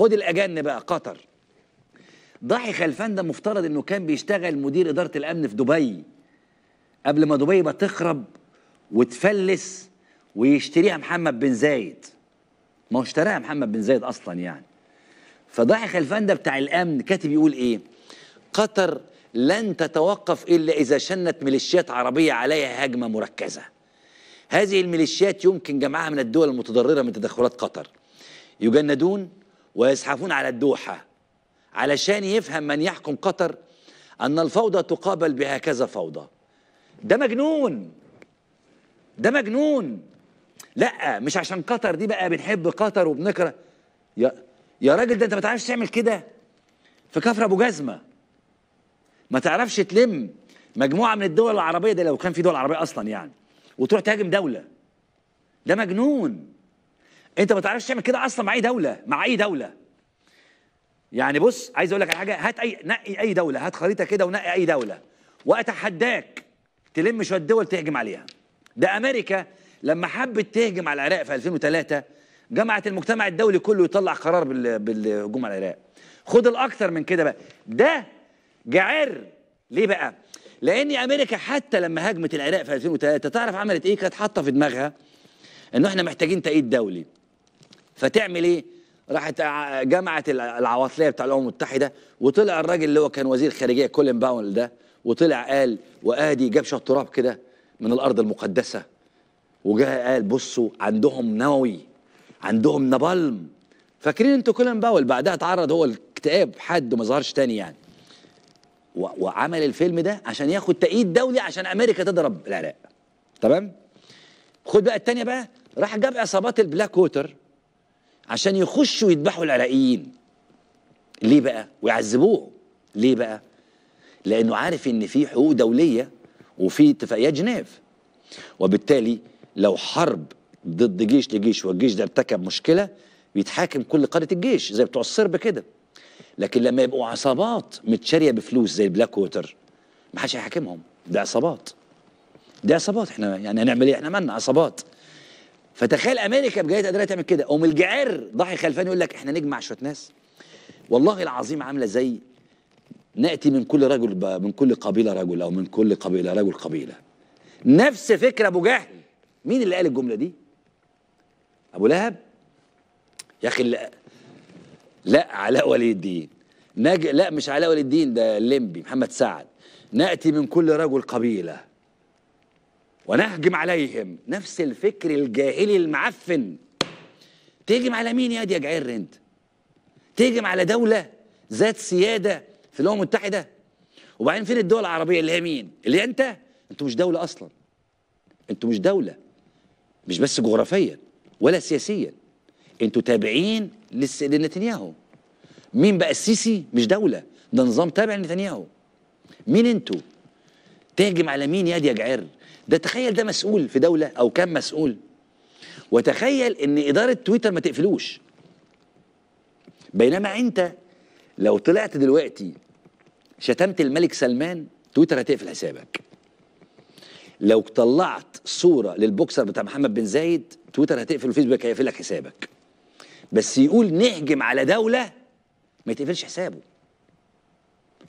خد الاجن بقى قطر ضاحي خلفان ده مفترض انه كان بيشتغل مدير اداره الامن في دبي قبل ما دبي بقى تخرب وتفلس ويشتريها محمد بن زايد ما هو اشتراها محمد بن زايد اصلا يعني فضاحي خلفان ده بتاع الامن كاتب يقول ايه قطر لن تتوقف الا اذا شنت ميليشيات عربيه عليها هجمه مركزه هذه الميليشيات يمكن جمعها من الدول المتضرره من تدخلات قطر يجندون ويزحفون على الدوحة علشان يفهم من يحكم قطر أن الفوضى تقابل بهكذا فوضى ده مجنون ده مجنون لا مش عشان قطر دي بقى بنحب قطر وبنكره يا يا راجل ده انت ما تعرفش تعمل كده في كفر ابو جزمه ما تعرفش تلم مجموعه من الدول العربيه ده لو كان في دول عربيه اصلا يعني وتروح تهاجم دوله ده مجنون انت ما تعرفش تعمل كده اصلا مع اي دوله مع اي دوله يعني بص عايز اقول لك على حاجه هات اي نقي اي دوله هات خريطه كده ونقي اي دوله واتحداك تلم شويه دول تهجم عليها ده امريكا لما حبت تهجم على العراق في 2003 جمعت المجتمع الدولي كله يطلع قرار بالهجوم على العراق خد الاكثر من كده بقى ده جعر ليه بقى لان امريكا حتى لما هاجمت العراق في 2003 تعرف عملت ايه كانت حاطه في دماغها انه احنا محتاجين تأييد دولي فتعمل ايه راحت جامعه العواطليه بتاع الامم المتحده وطلع الراجل اللي هو كان وزير خارجيه كولين باول ده وطلع قال وادي جاب شويه تراب كده من الارض المقدسه وجاء قال بصوا عندهم نووي عندهم نبلم فاكرين انتوا كولين باول بعدها اتعرض هو الاكتئاب حد وما ظهرش تاني يعني وعمل الفيلم ده عشان ياخد تأييد دولي عشان امريكا تضرب العراق تمام خد بقى التانية بقى راح جاب عصابات البلاك ووتر عشان يخشوا يذبحوا العراقيين ليه بقى ويعذبوه ليه بقى لانه عارف ان في حقوق دوليه وفي اتفاقيات جنيف وبالتالي لو حرب ضد جيش لجيش والجيش ده ارتكب مشكله بيتحاكم كل قاده الجيش زي بتوع الصرب كده لكن لما يبقوا عصابات متشاريه بفلوس زي البلاك ووتر ما حدش هيحاكمهم ده عصابات ده عصابات احنا يعني هنعمل ايه احنا مالنا عصابات فتخيل امريكا بجايه قادره تعمل كده قوم الجعر ضحي خلفان يقول لك احنا نجمع شويه ناس والله العظيم عامله زي ناتي من كل رجل من كل قبيله رجل او من كل قبيله رجل قبيله نفس فكره ابو جهل مين اللي قال الجمله دي ابو لهب يا اخي لا لا علاء ولي الدين نج... لا مش علاء ولي الدين ده الليمبي محمد سعد ناتي من كل رجل قبيله ونهجم عليهم نفس الفكر الجاهلي المعفن تهجم على مين يا دي يا جعير انت تهجم على دولة ذات سيادة في الأمم المتحدة وبعدين فين الدول العربية اللي هي مين اللي هي انت انتوا مش دولة أصلا انتوا مش دولة مش بس جغرافيا ولا سياسيا انتوا تابعين لس... لنتنياهو مين بقى السيسي مش دولة ده نظام تابع لنتنياهو مين انتوا تهجم على مين يا دي يا جعير ده تخيل ده مسؤول في دوله او كان مسؤول وتخيل ان اداره تويتر ما تقفلوش بينما انت لو طلعت دلوقتي شتمت الملك سلمان تويتر هتقفل حسابك لو طلعت صوره للبوكسر بتاع محمد بن زايد تويتر هتقفل وفيسبوك هيقفل لك حسابك بس يقول نهجم على دوله ما يتقفلش حسابه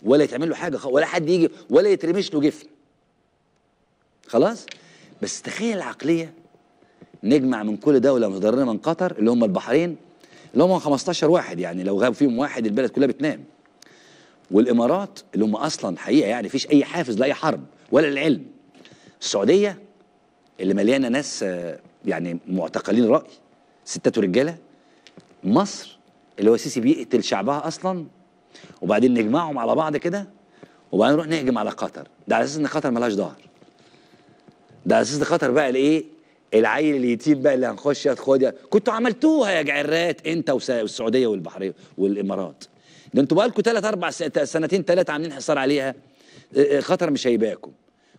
ولا يتعمل له حاجه ولا حد يجي ولا يترمش له جفن خلاص بس تخيل العقليه نجمع من كل دوله متضرره من قطر اللي هم البحرين اللي هم 15 واحد يعني لو غاب فيهم واحد البلد كلها بتنام والامارات اللي هم اصلا حقيقه يعني فيش اي حافز لاي حرب ولا العلم السعوديه اللي مليانه ناس آه، يعني معتقلين راي ستات ورجاله مصر اللي هو السيسي بيقتل شعبها اصلا وبعدين نجمعهم على بعض كده وبعدين نروح نهجم على قطر ده على اساس ان قطر ملهاش ظهر ده اساس خطر بقى الايه العيل اليتيم بقى اللي هنخش خد كنتوا عملتوها يا جعرات انت والسعوديه والبحرين والامارات ده انتوا بقى لكم ثلاث اربع سنتين ثلاثه عاملين حصار عليها آه، آه، خطر مش هيباكم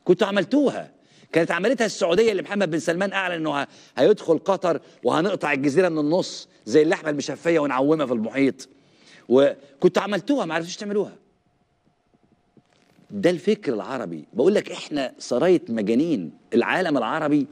كنتوا عملتوها كانت عملتها السعوديه اللي محمد بن سلمان اعلن انه هيدخل قطر وهنقطع الجزيره من النص زي اللحمه المشفيه ونعومها في المحيط وكنتوا عملتوها ما عرفتوش تعملوها ده الفكر العربي بقول لك احنا سرايه مجانين العالم العربي